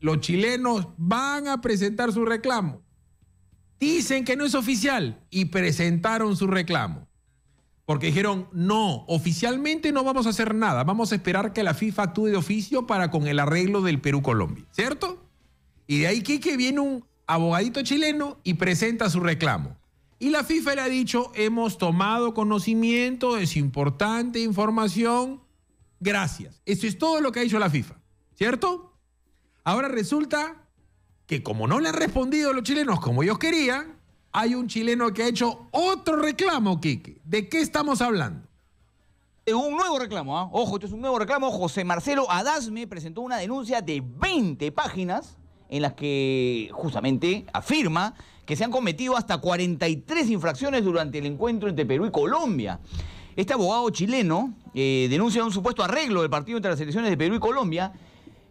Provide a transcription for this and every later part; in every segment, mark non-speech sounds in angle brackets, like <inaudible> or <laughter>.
los chilenos van a presentar su reclamo. Dicen que no es oficial y presentaron su reclamo. Porque dijeron, no, oficialmente no vamos a hacer nada, vamos a esperar que la FIFA actúe de oficio para con el arreglo del Perú-Colombia, ¿cierto? Y de ahí que viene un abogadito chileno y presenta su reclamo. Y la FIFA le ha dicho, hemos tomado conocimiento, es importante información, gracias. Eso es todo lo que ha dicho la FIFA, ¿cierto? Ahora resulta que como no le han respondido los chilenos como ellos querían, hay un chileno que ha hecho otro reclamo, Quique. ¿De qué estamos hablando? un nuevo reclamo, ¿eh? ojo, esto es un nuevo reclamo. José Marcelo Adasme presentó una denuncia de 20 páginas en las que justamente afirma que se han cometido hasta 43 infracciones durante el encuentro entre Perú y Colombia. Este abogado chileno eh, denuncia un supuesto arreglo del partido entre las elecciones de Perú y Colombia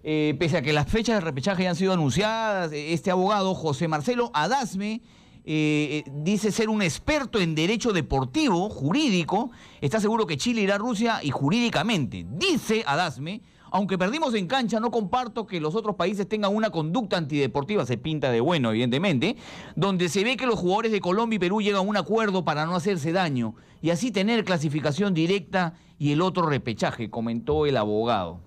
eh, pese a que las fechas de repechaje ya han sido anunciadas, eh, este abogado José Marcelo Adasme eh, dice ser un experto en derecho deportivo, jurídico, está seguro que Chile irá a Rusia y jurídicamente. Dice Adasme, aunque perdimos en cancha, no comparto que los otros países tengan una conducta antideportiva, se pinta de bueno, evidentemente, donde se ve que los jugadores de Colombia y Perú llegan a un acuerdo para no hacerse daño y así tener clasificación directa y el otro repechaje, comentó el abogado.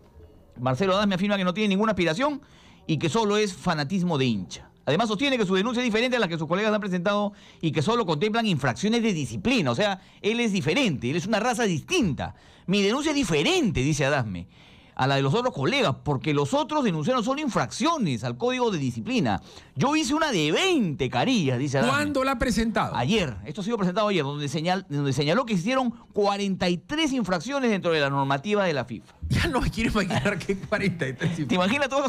Marcelo Adasme afirma que no tiene ninguna aspiración y que solo es fanatismo de hincha. Además sostiene que su denuncia es diferente a la que sus colegas han presentado y que solo contemplan infracciones de disciplina. O sea, él es diferente, él es una raza distinta. Mi denuncia es diferente, dice Adasme a la de los otros colegas, porque los otros denunciaron son infracciones al código de disciplina. Yo hice una de 20 carillas, dice Adán. ¿Cuándo la ha presentado? Ayer, esto ha sido presentado ayer, donde, señal, donde señaló que hicieron 43 infracciones dentro de la normativa de la FIFA. <laughs> Ya no me quiero imaginar que 43 ¿Te imaginas todo lo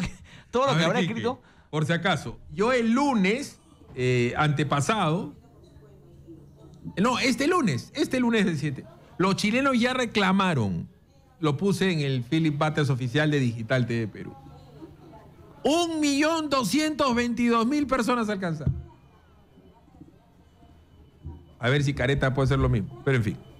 que, habrá escrito? Por si acaso, yo el lunes eh, antepasado, no, este lunes, este lunes del 7, los chilenos ya reclamaron lo puse en el Philip Bates oficial de Digital TV Perú. Un millón doscientos veintidós mil personas alcanzan. A ver si Careta puede hacer lo mismo, pero en fin.